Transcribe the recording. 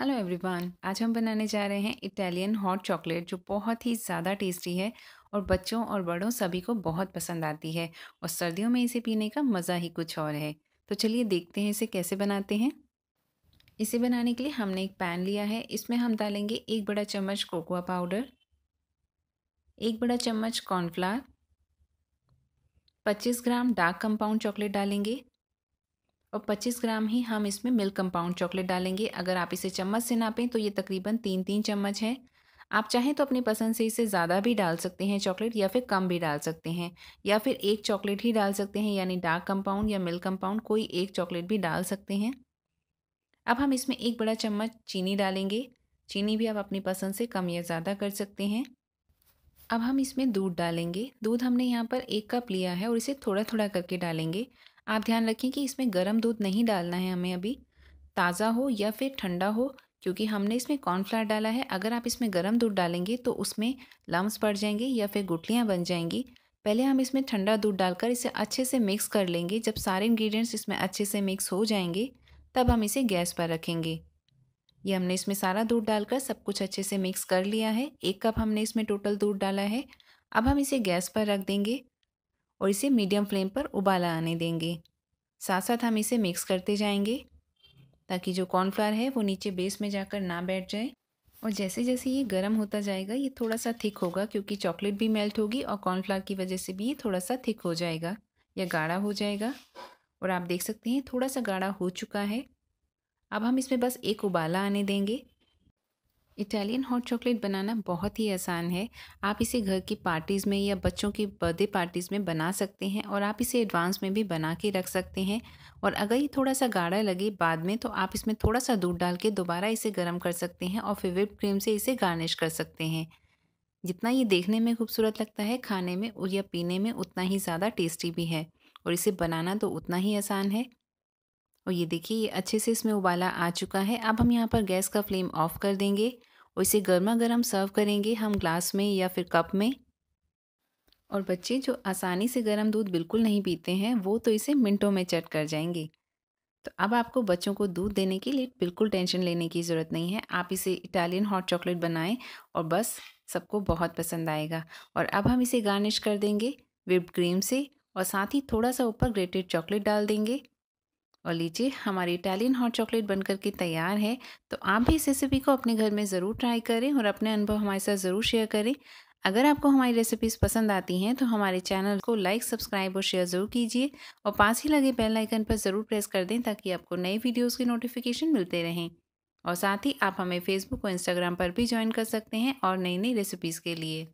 hello everyone आज हम बनाने जा रहे हैं इटालियन हॉट चॉकलेट जो बहुत ही ज़्यादा टेस्टी है और बच्चों और बड़ों सभी को बहुत पसंद आती है और सर्दियों में इसे पीने का मज़ा ही कुछ और है तो चलिए देखते हैं इसे कैसे बनाते हैं इसे बनाने के लिए हमने एक पैन लिया है इसमें हम डालेंगे एक बड़ा चम्मच कोकोआ पाउडर एक बड़ा चम्मच कॉर्नफ्लावर पच्चीस ग्राम डार्क कंपाउंड चॉकलेट डालेंगे और 25 ग्राम ही हम इसमें मिल्क कंपाउंड चॉकलेट डालेंगे अगर आप इसे चम्मच से नापें तो ये तकरीबन तीन तीन चम्मच है आप चाहें तो अपनी पसंद से इसे ज़्यादा भी डाल सकते हैं चॉकलेट या फिर कम भी डाल सकते हैं या फिर एक चॉकलेट ही डाल सकते हैं यानी डार्क कंपाउंड या मिल्क कंपाउंड कोई एक चॉकलेट भी डाल सकते हैं अब हम इसमें एक बड़ा चम्मच चीनी डालेंगे चीनी भी आप अपनी पसंद से कम या ज़्यादा कर सकते हैं अब हम इसमें दूध डालेंगे दूध हमने यहाँ पर एक कप लिया है और इसे थोड़ा थोड़ा करके डालेंगे आप ध्यान रखें कि इसमें गर्म दूध नहीं डालना है हमें अभी ताज़ा हो या फिर ठंडा हो क्योंकि हमने इसमें कॉर्नफ्लावर डाला है अगर आप इसमें गर्म दूध डालेंगे तो उसमें लम्स पड़ जाएंगे या फिर गुटलियाँ बन जाएंगी पहले हम इसमें ठंडा दूध डालकर इसे अच्छे से मिक्स कर लेंगे जब सारे इंग्रेडिएंट्स इसमें अच्छे से मिक्स हो जाएंगे तब हम इसे गैस पर रखेंगे ये हमने इसमें सारा दूध डालकर सब कुछ अच्छे से मिक्स कर लिया है एक कप हमने इसमें टोटल दूध डाला है अब हम इसे गैस पर रख देंगे और इसे मीडियम फ्लेम पर उबाला आने देंगे साथ साथ हम इसे मिक्स करते जाएंगे ताकि जो कॉर्नफ्लावर है वो नीचे बेस में जाकर ना बैठ जाए और जैसे जैसे ये गर्म होता जाएगा ये थोड़ा सा थिक होगा क्योंकि चॉकलेट भी मेल्ट होगी और कॉर्नफ्लावर की वजह से भी ये थोड़ा सा थिक हो जाएगा या गाढ़ा हो जाएगा और आप देख सकते हैं थोड़ा सा गाढ़ा हो चुका है अब हम इसमें बस एक उबाला आने देंगे इटालियन हॉट चॉकलेट बनाना बहुत ही आसान है आप इसे घर की पार्टीज़ में या बच्चों की बर्थडे पार्टीज़ में बना सकते हैं और आप इसे एडवांस में भी बना के रख सकते हैं और अगर ये थोड़ा सा गाढ़ा लगे बाद में तो आप इसमें थोड़ा सा दूध डाल के दोबारा इसे गर्म कर सकते हैं और फिर विप क्रीम से इसे गार्निश कर सकते हैं जितना ये देखने में खूबसूरत लगता है खाने में या पीने में उतना ही ज़्यादा टेस्टी भी है और इसे बनाना तो उतना ही आसान है और ये देखिए ये अच्छे से इसमें उबाला आ चुका है अब हम यहाँ पर गैस का फ्लेम ऑफ कर देंगे और इसे गर्मा गर्म सर्व करेंगे हम ग्लास में या फिर कप में और बच्चे जो आसानी से गर्म दूध बिल्कुल नहीं पीते हैं वो तो इसे मिनटों में चट कर जाएंगे तो अब आपको बच्चों को दूध देने के लिए बिल्कुल टेंशन लेने की ज़रूरत नहीं है आप इसे इटालियन हॉट चॉकलेट बनाएं और बस सबको बहुत पसंद आएगा और अब हम इसे गार्निश कर देंगे विप क्रीम से और साथ ही थोड़ा सा ऊपर ग्रेटेड चॉकलेट डाल देंगे और लीजिए हमारी इटालियन हॉट चॉकलेट बनकर के तैयार है तो आप भी इस रेसिपी को अपने घर में ज़रूर ट्राई करें और अपने अनुभव हमारे साथ ज़रूर शेयर करें अगर आपको हमारी रेसिपीज़ पसंद आती हैं तो हमारे चैनल को लाइक सब्सक्राइब और शेयर ज़रूर कीजिए और पास ही लगे बेल आइकन पर ज़रूर प्रेस कर दें ताकि आपको नए वीडियोज़ के नोटिफिकेशन मिलते रहें और साथ ही आप हमें फेसबुक और इंस्टाग्राम पर भी ज्वाइन कर सकते हैं और नई नई रेसिपीज़ के लिए